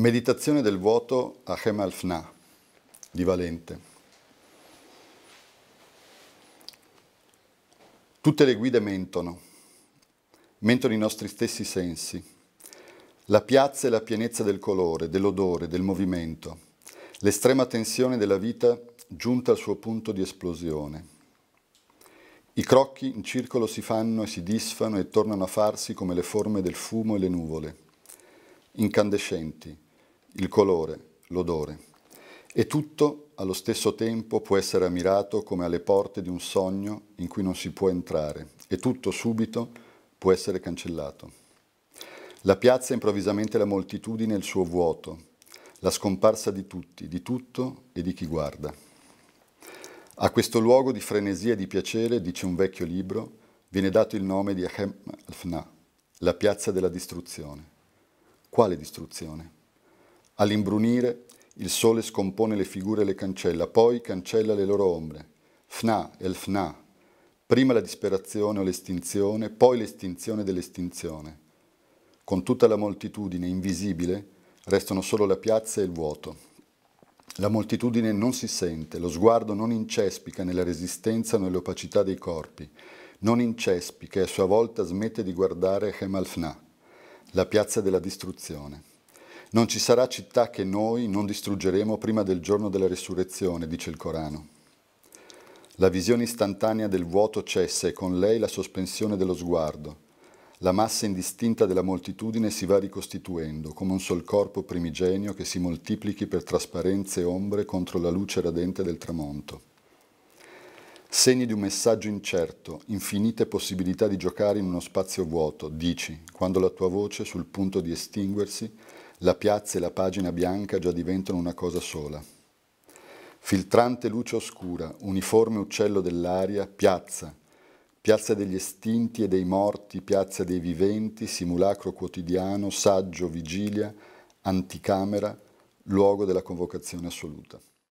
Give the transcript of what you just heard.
Meditazione del vuoto a Hemal Fna di Valente. Tutte le guide mentono, mentono i nostri stessi sensi. La piazza è la pienezza del colore, dell'odore, del movimento, l'estrema tensione della vita giunta al suo punto di esplosione. I crocchi in circolo si fanno e si disfano e tornano a farsi come le forme del fumo e le nuvole, incandescenti, il colore, l'odore. E tutto allo stesso tempo può essere ammirato come alle porte di un sogno in cui non si può entrare e tutto subito può essere cancellato. La piazza è improvvisamente la moltitudine e il suo vuoto, la scomparsa di tutti, di tutto e di chi guarda. A questo luogo di frenesia e di piacere, dice un vecchio libro, viene dato il nome di Ahem al-Fna, la piazza della distruzione. Quale distruzione? All'imbrunire il sole scompone le figure e le cancella, poi cancella le loro ombre. Fna el fna. Prima la disperazione o l'estinzione, poi l'estinzione dell'estinzione. Con tutta la moltitudine invisibile restano solo la piazza e il vuoto. La moltitudine non si sente, lo sguardo non incespica nella resistenza o nell'opacità dei corpi, non incespica e a sua volta smette di guardare Hemalfna, la piazza della distruzione. Non ci sarà città che noi non distruggeremo prima del giorno della resurrezione, dice il Corano. La visione istantanea del vuoto cessa e con lei la sospensione dello sguardo. La massa indistinta della moltitudine si va ricostituendo come un sol corpo primigenio che si moltiplichi per trasparenze e ombre contro la luce radente del tramonto. Segni di un messaggio incerto, infinite possibilità di giocare in uno spazio vuoto, dici, quando la tua voce, sul punto di estinguersi, la piazza e la pagina bianca già diventano una cosa sola. Filtrante luce oscura, uniforme uccello dell'aria, piazza, piazza degli estinti e dei morti, piazza dei viventi, simulacro quotidiano, saggio, vigilia, anticamera, luogo della convocazione assoluta.